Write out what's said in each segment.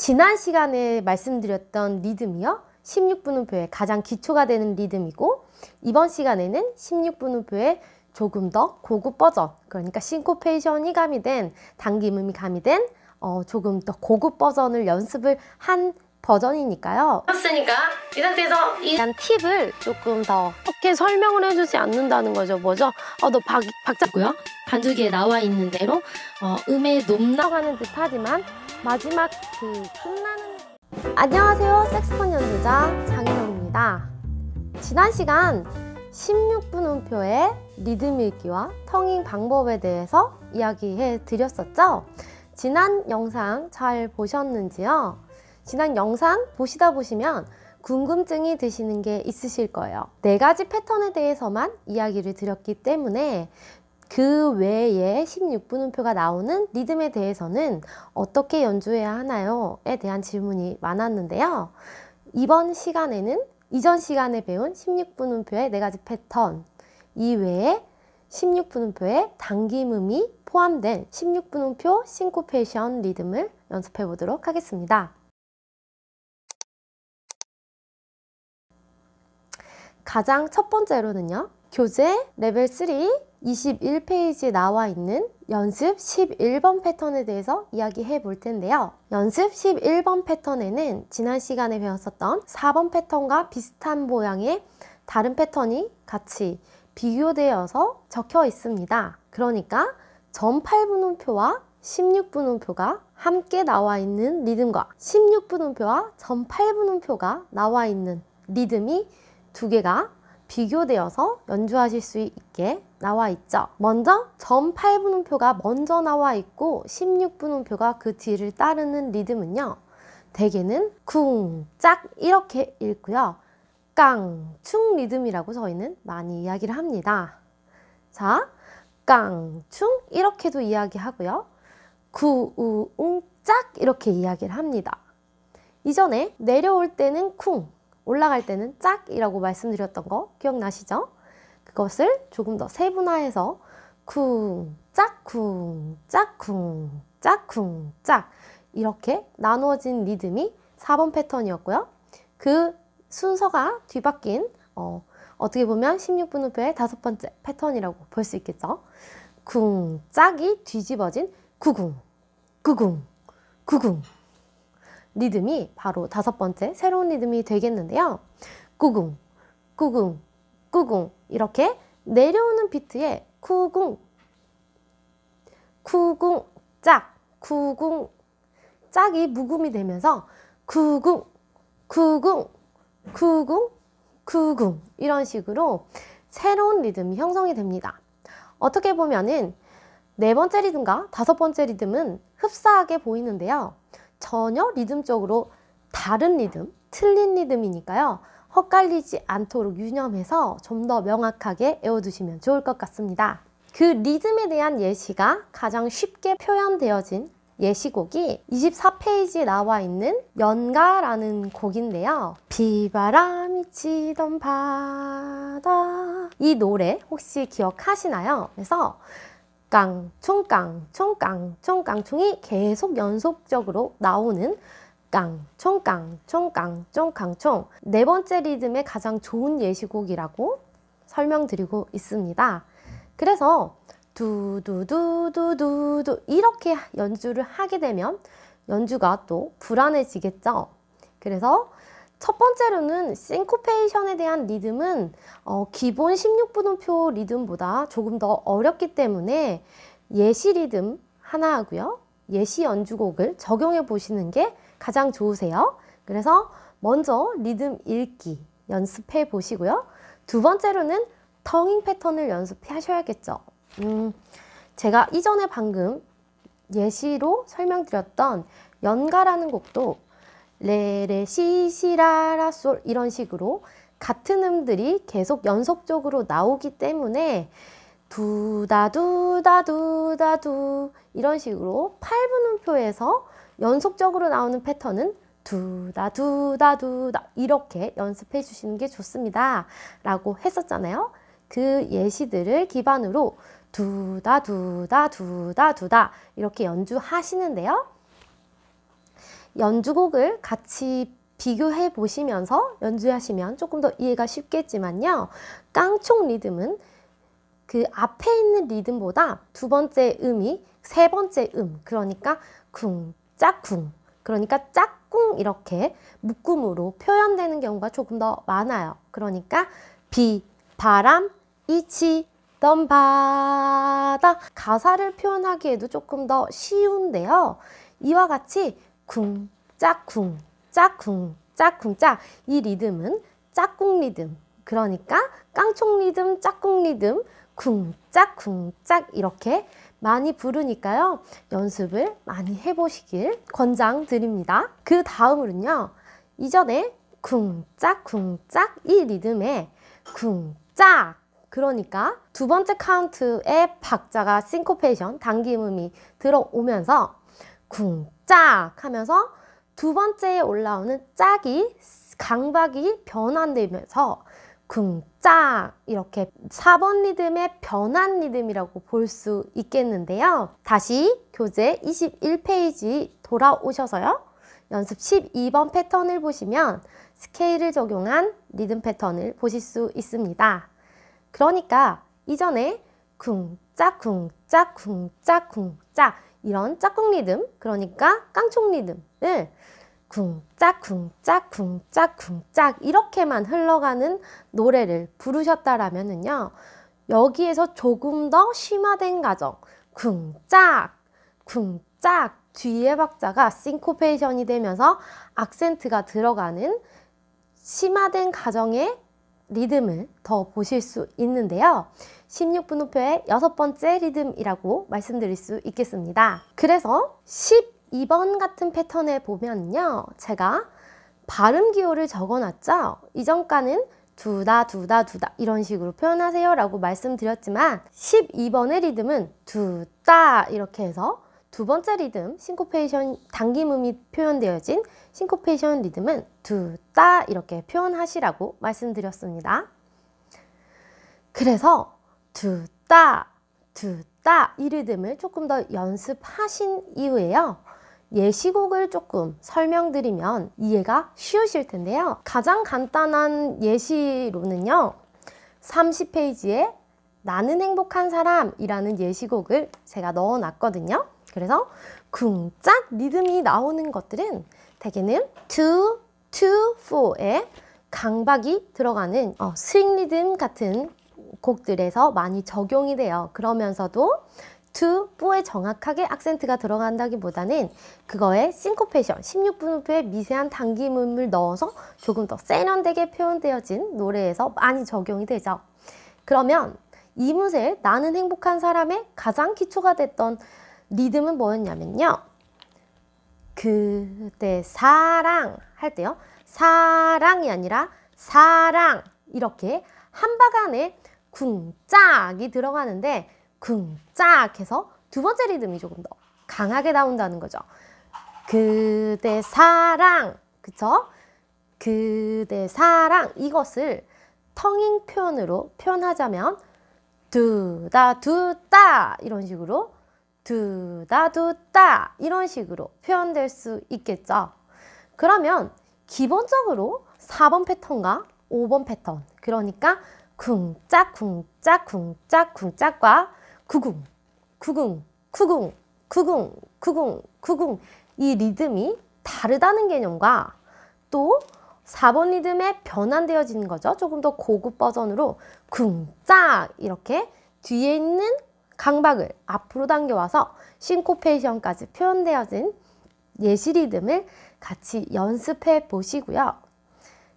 지난 시간에 말씀드렸던 리듬이요. 16분음표의 가장 기초가 되는 리듬이고 이번 시간에는 16분음표의 조금 더 고급 버전 그러니까 싱코페이션이 가미된 당김음이 가미된 어, 조금 더 고급 버전을 연습을 한 버전이니까요. 했으니까 이 상태에서 일단 팁을 조금 더 어떻게 설명을 해주지 않는다는 거죠. 뭐죠? 어, 너 박, 자고요 반주기에 나와 있는 대로 어, 음의 높나가는 듯하지만 마지막 그 끝나는 안녕하세요 섹스폰 연주자 장인영입니다 지난 시간 16분 음표의 리듬 읽기와 텅잉 방법에 대해서 이야기해 드렸었죠 지난 영상 잘 보셨는지요? 지난 영상 보시다 보시면 궁금증이 드시는 게 있으실 거예요. 네 가지 패턴에 대해서만 이야기를 드렸기 때문에 그 외에 16분음표가 나오는 리듬에 대해서는 어떻게 연주해야 하나요? 에 대한 질문이 많았는데요. 이번 시간에는 이전 시간에 배운 16분음표의 네 가지 패턴 이외에 16분음표의 당김음이 포함된 16분음표 싱코페이션 리듬을 연습해 보도록 하겠습니다. 가장 첫 번째로는요. 교재 레벨 3 21페이지에 나와 있는 연습 11번 패턴에 대해서 이야기해 볼 텐데요. 연습 11번 패턴에는 지난 시간에 배웠었던 4번 패턴과 비슷한 모양의 다른 패턴이 같이 비교되어서 적혀 있습니다. 그러니까 전 8분음표와 16분음표가 함께 나와 있는 리듬과 16분음표와 전 8분음표가 나와 있는 리듬이 두 개가 비교되어서 연주하실 수 있게 나와 있죠. 먼저 전 8분음표가 먼저 나와 있고 16분음표가 그 뒤를 따르는 리듬은요. 대개는 쿵, 짝 이렇게 읽고요. 깡, 충 리듬이라고 저희는 많이 이야기를 합니다. 자, 깡, 충 이렇게도 이야기하고요. 구, 우, 웅, 짝 이렇게 이야기를 합니다. 이전에 내려올 때는 쿵, 올라갈 때는 짝이라고 말씀드렸던 거 기억나시죠? 그것을 조금 더 세분화해서 쿵, 짝 쿵, 짝 쿵, 짝쿵, 짝 이렇게 나누어진 리듬이 4번 패턴이었고요. 그 순서가 뒤바뀐 어, 어떻게 보면 16분 음표의 다섯 번째 패턴이라고 볼 수 있겠죠. 쿵, 짝이 뒤집어진 구궁, 구궁, 구궁 리듬이 바로 다섯 번째 새로운 리듬이 되겠는데요. 꾸궁, 꾸궁, 꾸궁 이렇게 내려오는 비트에 쿠궁, 쿠궁, 짝, 쿠궁, 짝이 무음이 되면서 쿠궁, 쿠궁, 쿠궁, 쿠궁 이런 식으로 새로운 리듬이 형성이 됩니다. 어떻게 보면은 네 번째 리듬과 다섯 번째 리듬은 흡사하게 보이는데요. 전혀 리듬적으로 다른 리듬, 틀린 리듬이니까요. 헛갈리지 않도록 유념해서 좀 더 명확하게 외워두시면 좋을 것 같습니다. 그 리듬에 대한 예시가 가장 쉽게 표현되어진 예시곡이 24페이지에 나와 있는 연가라는 곡인데요. 비바람이 치던 바다 이 노래 혹시 기억하시나요? 그래서 깡, 총깡, 총깡, 총깡총이 계속 연속적으로 나오는 깡, 총깡, 총깡, 총깡총 네 번째 리듬의 가장 좋은 예시곡이라고 설명드리고 있습니다. 그래서 두두두두두두 이렇게 연주를 하게 되면 연주가 또 불안해지겠죠. 그래서 첫 번째로는 싱코페이션에 대한 리듬은 어, 기본 16분음표 리듬보다 조금 더 어렵기 때문에 예시 리듬 하나 하고요. 예시 연주곡을 적용해 보시는 게 가장 좋으세요. 그래서 먼저 리듬 읽기 연습해 보시고요. 두 번째로는 텅잉 패턴을 연습하셔야겠죠. 음, 제가 이전에 방금 예시로 설명드렸던 연가라는 곡도 레레 시시라라 솔 이런 식으로 같은 음들이 계속 연속적으로 나오기 때문에 두다두다두다두 이런 식으로 8분음표에서 연속적으로 나오는 패턴은 두다두다두다 이렇게 연습해 주시는 게 좋습니다 라고 했었잖아요 그 예시들을 기반으로 두다두다두다두다 이렇게 연주하시는데요 연주곡을 같이 비교해 보시면서 연주하시면 조금 더 이해가 쉽겠지만요. 깡총 리듬은 그 앞에 있는 리듬보다 두 번째 음이 세 번째 음, 그러니까 쿵, 짝쿵, 그러니까 짝꿍 이렇게 묶음으로 표현되는 경우가 조금 더 많아요. 그러니까 비, 바람, 이치, 던 바다 가사를 표현하기에도 조금 더 쉬운데요. 이와 같이 쿵, 짝쿵, 짝쿵, 짝쿵, 짝. 이 리듬은 짝꿍 리듬. 그러니까 깡총 리듬, 짝꿍 리듬, 쿵, 짝쿵, 짝 이렇게 많이 부르니까요. 연습을 많이 해보시길 권장드립니다. 그 다음으로는요. 이전에 쿵짝 쿵짝 이 리듬에 쿵짝 그러니까 두 번째 카운트에 박자가 싱코페이션, 당김음이 들어오면서 쿵짝 하면서 두 번째에 올라오는 짝이 강박이 변환되면서 쿵짝 이렇게 4번 리듬의 변환 리듬이라고 볼 수 있겠는데요. 다시 교재 21페이지 돌아오셔서요. 연습 12번 패턴을 보시면 스케일을 적용한 리듬 패턴을 보실 수 있습니다. 그러니까 이전에 쿵짝 쿵짝 쿵짝 쿵짝 이런 짝꿍 리듬, 그러니까 깡총 리듬을 쿵짝 쿵짝 쿵짝 쿵짝 이렇게만 흘러가는 노래를 부르셨다라면요 여기에서 조금 더 심화된 가정 쿵짝 쿵짝 뒤에 박자가 싱코페이션이 되면서 악센트가 들어가는 심화된 가정의 리듬을 더 보실 수 있는데요. 16분 호표의 여섯 번째 리듬이라고 말씀드릴 수 있겠습니다. 그래서 12번 같은 패턴에 보면요. 제가 발음 기호를 적어놨죠. 이전과는 두다 두다 두다 이런 식으로 표현하세요 라고 말씀드렸지만 12번의 리듬은 두다 이렇게 해서 두 번째 리듬, 싱코페이션 당김음이 표현되어진 싱코페이션 리듬은 두, 따 이렇게 표현하시라고 말씀드렸습니다. 그래서 두, 따, 두, 따 이 리듬을 조금 더 연습하신 이후에요. 예시곡을 조금 설명드리면 이해가 쉬우실 텐데요. 가장 간단한 예시로는요. 30페이지에 나는 행복한 사람이라는 예시곡을 제가 넣어놨거든요. 그래서 궁짝 리듬이 나오는 것들은 대개는 two, 에 강박이 들어가는 어, 스윙 리듬 같은 곡들에서 많이 적용이 돼요. 그러면서도 to, 에 정확하게 악센트가 들어간다기보다는 그거에 싱코페이션, 16분 후에 미세한 당김음을 넣어서 조금 더 세련되게 표현되어진 노래에서 많이 적용이 되죠. 그러면 이문세 나는 행복한 사람의 가장 기초가 됐던 리듬은 뭐였냐면요. 그때 사랑 할 때요. 사랑이 아니라 사랑 이렇게 한 박안에 쿵짝이 들어가는데 쿵짝 해서 두 번째 리듬이 조금 더 강하게 나온다는 거죠. 그대 사랑 그쵸? 그대 사랑 이것을 텅잉 표현으로 표현하자면 두다 두다 이런 식으로 두다 두다 이런 식으로 표현될 수 있겠죠. 그러면 기본적으로 4번 패턴과 5번 패턴 그러니까 쿵짝 쿵짝 쿵짝 쿵짝과 구궁 구궁 구궁 구궁 구궁 구궁 이 리듬이 다르다는 개념과 또 4번 리듬에 변환되어지는 거죠. 조금 더 고급 버전으로 쿵짝 이렇게 뒤에 있는 강박을 앞으로 당겨와서 싱코페이션까지 표현되어진 예시 리듬을 같이 연습해 보시고요.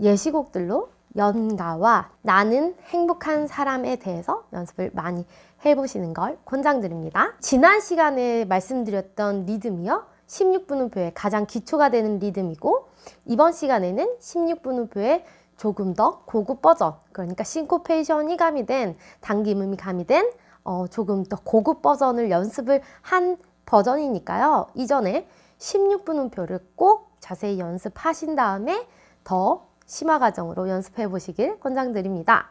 예시곡들로 연가와 나는 행복한 사람에 대해서 연습을 많이 해보시는 걸 권장드립니다. 지난 시간에 말씀드렸던 리듬이요. 16분음표의 가장 기초가 되는 리듬이고 이번 시간에는 16분음표의 조금 더 고급 버전 그러니까 싱코페이션이 가미된 당김음이 가미된 어, 조금 더 고급 버전을 연습을 한 버전이니까요. 이전에 16분 음표를 꼭 자세히 연습하신 다음에 더 심화 과정으로 연습해 보시길 권장드립니다.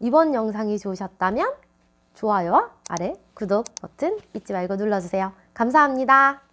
이번 영상이 좋으셨다면 좋아요와 아래 구독 버튼 잊지 말고 눌러주세요. 감사합니다.